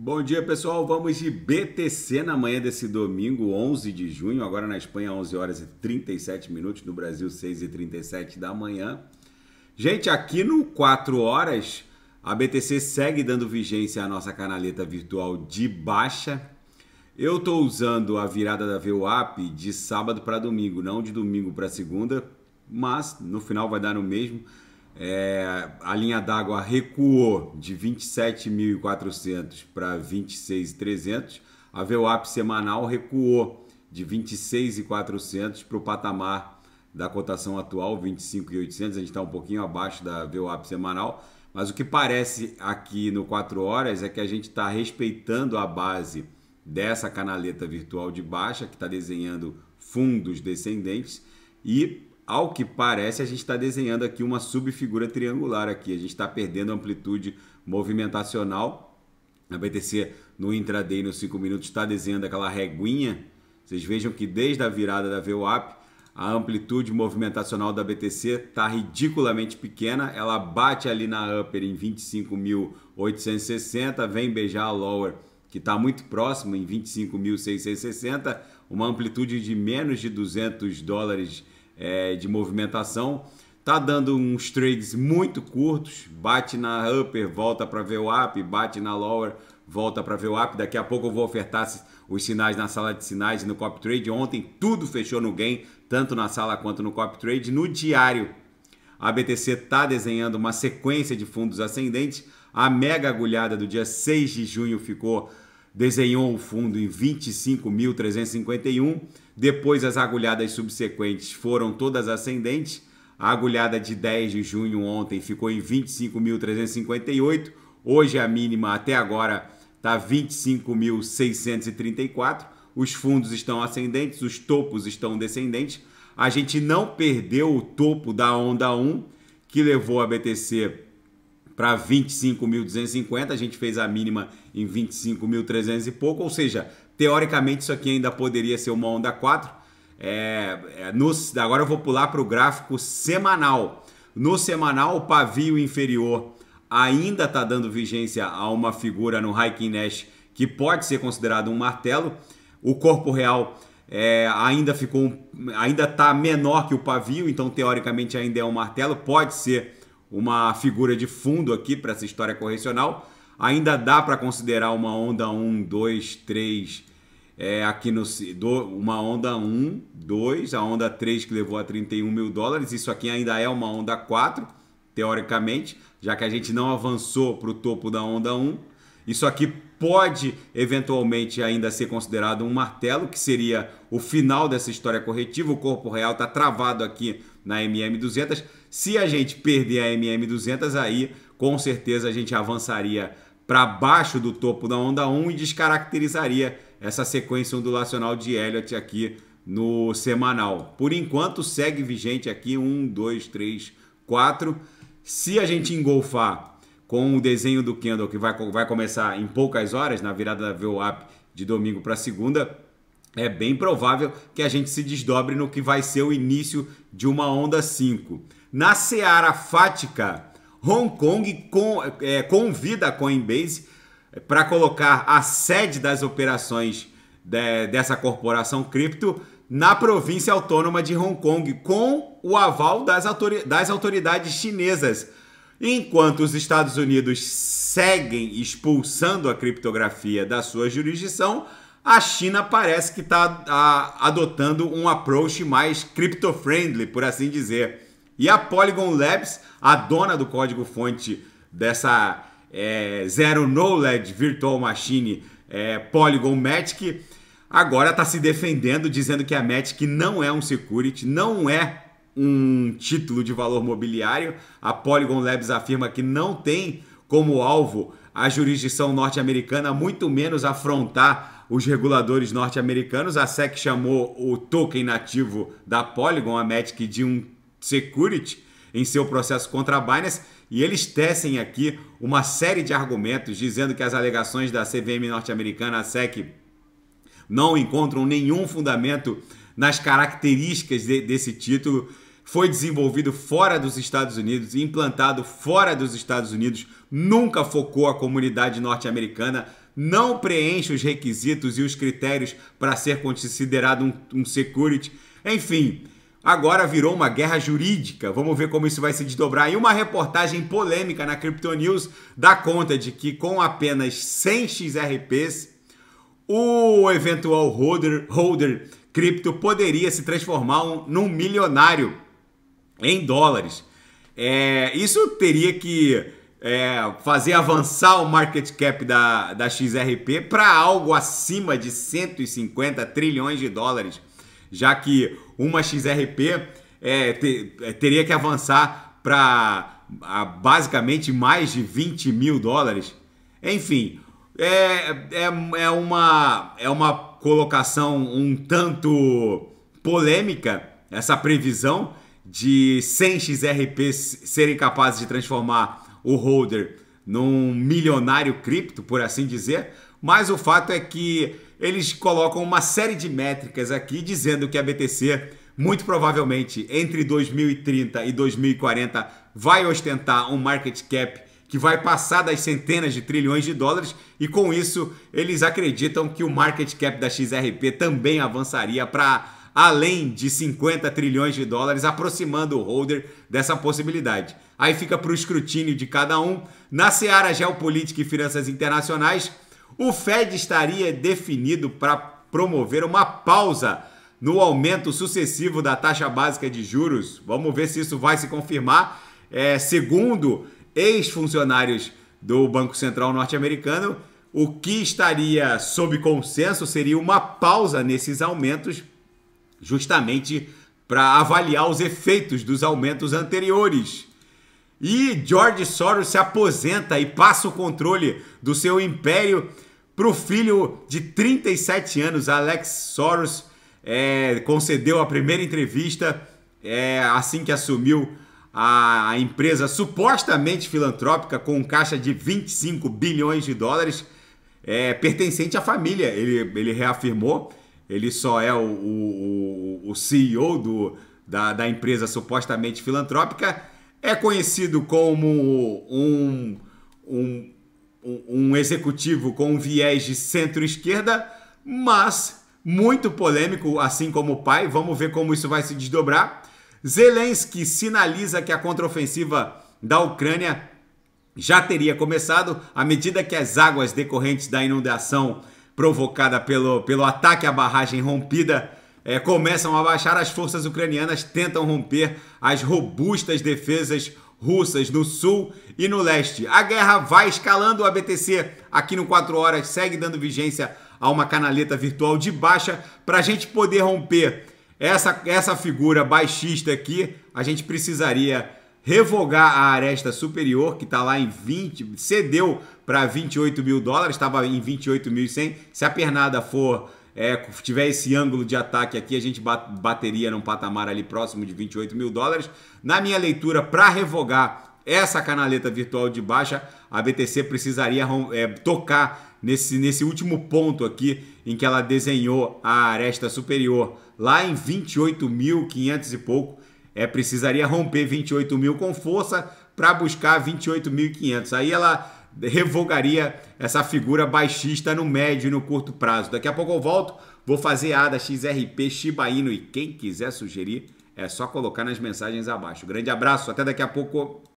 Bom dia, pessoal. Vamos de BTC na manhã desse domingo, 11 de junho. Agora na Espanha, 11 horas e 37 minutos. No Brasil, 6 e 37 da manhã. Gente, aqui no 4 horas, a BTC segue dando vigência à nossa canaleta virtual de baixa. Eu estou usando a virada da VWAP de sábado para domingo, não de domingo para segunda, mas no final vai dar no mesmo. É, a linha d'água recuou de 27.400 para 26.300. A VWAP semanal recuou de 26.400 para o patamar da cotação atual, 25.800. A gente está um pouquinho abaixo da VWAP semanal. Mas o que parece aqui no 4 horas é que a gente está respeitando a base dessa canaleta virtual de baixa, que está desenhando fundos descendentes, e ao que parece, a gente está desenhando aqui uma subfigura triangular aqui. A gente está perdendo amplitude movimentacional. A BTC no intraday, nos 5 minutos, está desenhando aquela reguinha. Vocês vejam que desde a virada da VWAP, a amplitude movimentacional da BTC está ridiculamente pequena. Ela bate ali na upper em 25.860, vem beijar a lower que está muito próximo em 25.660, uma amplitude de menos de 200 dólares é, de movimentação. Tá dando uns trades muito curtos, bate na upper, volta para ver o up, bate na lower, volta para ver o up. Daqui a pouco eu vou ofertar os sinais na sala de sinais e no copy trade. Ontem tudo fechou no gain, tanto na sala quanto no copy trade. No diário, a BTC está desenhando uma sequência de fundos ascendentes. A mega agulhada do dia 6 de junho ficou desenhou o fundo em 25.351. Depois, as agulhadas subsequentes foram todas ascendentes. A agulhada de 10 de junho ontem ficou em 25.358. Hoje, a mínima até agora está 25.634. Os fundos estão ascendentes, os topos estão descendentes. A gente não perdeu o topo da onda 1, que levou a BTC para 25.250, a gente fez a mínima em 25.300 e pouco, ou seja, teoricamente isso aqui ainda poderia ser uma onda 4. É, é, agora eu vou pular para o gráfico semanal. No semanal, o pavio inferior ainda está dando vigência a uma figura no Hiking Nash que pode ser considerado um martelo. O corpo real é, ainda ficou ainda está menor que o pavio, então teoricamente ainda é um martelo, pode ser uma figura de fundo aqui para essa história correcional. Ainda dá para considerar uma onda 1, 2, 3, é, aqui no, do, uma onda 1, 2, a onda 3 que levou a 31 mil dólares. Isso aqui ainda é uma onda 4, teoricamente, já que a gente não avançou para o topo da onda 1. Isso aqui pode eventualmente ainda ser considerado um martelo, que seria o final dessa história corretiva. O corpo real está travado aqui na MM200. Se a gente perder a MM200, aí com certeza a gente avançaria para baixo do topo da onda 1 e descaracterizaria essa sequência ondulacional de Elliott aqui no semanal. Por enquanto, segue vigente aqui 1, 2, 3, 4. Se a gente engolfar com o desenho do candle, que vai, vai começar em poucas horas, na virada da VWAP de domingo para segunda, é bem provável que a gente se desdobre no que vai ser o início de uma onda 5. Na seara fática, Hong Kong com, é, convida a Coinbase para colocar a sede das operações de, dessa corporação cripto na província autônoma de Hong Kong, com o aval das, autori das autoridades chinesas. Enquanto os Estados Unidos seguem expulsando a criptografia da sua jurisdição, a China parece que está adotando um approach mais crypto-friendly, por assim dizer. E a Polygon Labs, a dona do código-fonte dessa é, Zero Knowledge Virtual Machine é, Polygon Matic, agora está se defendendo, dizendo que a Matic não é um security, não é um título de valor mobiliário. A Polygon Labs afirma que não tem como alvo a jurisdição norte-americana, muito menos afrontar os reguladores norte-americanos. A SEC chamou o token nativo da Polygon, a Matic, de um security em seu processo contra a Binance e eles tecem aqui uma série de argumentos dizendo que as alegações da CVM norte-americana, a SEC, não encontram nenhum fundamento nas características de, desse título. Foi desenvolvido fora dos Estados Unidos, implantado fora dos Estados Unidos, nunca focou a comunidade norte-americana, não preenche os requisitos e os critérios para ser considerado um, um security. Enfim, agora virou uma guerra jurídica. Vamos ver como isso vai se desdobrar. E uma reportagem polêmica na Crypto News dá conta de que com apenas 100 XRPs, o eventual holder, holder cripto poderia se transformar um, num milionário em dólares. É, isso teria que é, fazer avançar o market cap da, da XRP para algo acima de 150 trilhões de dólares, já que uma XRP é, te, é, teria que avançar para basicamente mais de 20 mil dólares. Enfim, é, é, é, uma, é uma colocação um tanto polêmica essa previsão de 100 XRPs serem capazes de transformar o holder num milionário cripto, por assim dizer, mas o fato é que eles colocam uma série de métricas aqui dizendo que a BTC muito provavelmente entre 2030 e 2040 vai ostentar um market cap que vai passar das centenas de trilhões de dólares e com isso eles acreditam que o market cap da XRP também avançaria para além de 50 trilhões de dólares, aproximando o holder dessa possibilidade. Aí fica para o escrutínio de cada um. Na seara geopolítica e finanças internacionais, o Fed estaria definido para promover uma pausa no aumento sucessivo da taxa básica de juros. Vamos ver se isso vai se confirmar. É, segundo ex-funcionários do Banco Central norte-americano, o que estaria sob consenso seria uma pausa nesses aumentos justamente para avaliar os efeitos dos aumentos anteriores. E George Soros se aposenta e passa o controle do seu império para o filho de 37 anos, Alex Soros, é, concedeu a primeira entrevista é, assim que assumiu a, empresa supostamente filantrópica com caixa de 25 bilhões de dólares, é, pertencente à família, ele, ele reafirmou ele só é o, o, o CEO do, da, da empresa supostamente filantrópica, é conhecido como um, um, um executivo com viés de centro-esquerda, mas muito polêmico, assim como o pai. Vamos ver como isso vai se desdobrar. Zelensky sinaliza que a contraofensiva da Ucrânia já teria começado à medida que as águas decorrentes da inundação provocada pelo, pelo ataque à barragem rompida, é, começam a baixar. As forças ucranianas tentam romper as robustas defesas russas no sul e no leste. A guerra vai escalando. O ABTC aqui no 4 Horas segue dando vigência a uma canaleta virtual de baixa para a gente poder romper essa, essa figura baixista aqui. A gente precisaria revogar a aresta superior, que está lá em 20, cedeu para 28 mil dólares, estava em 28.100. Se a pernada for é, tiver esse ângulo de ataque aqui, a gente bateria num patamar ali próximo de 28 mil dólares. Na minha leitura, para revogar essa canaleta virtual de baixa, a BTC precisaria é, tocar nesse, nesse último ponto aqui em que ela desenhou a aresta superior, lá em 28.500 e pouco. É, precisaria romper 28 mil com força para buscar 28.500. Aí ela revogaria essa figura baixista no médio e no curto prazo. Daqui a pouco eu volto, vou fazer a ADA XRP Shiba Inu e quem quiser sugerir é só colocar nas mensagens abaixo. Grande abraço, até daqui a pouco.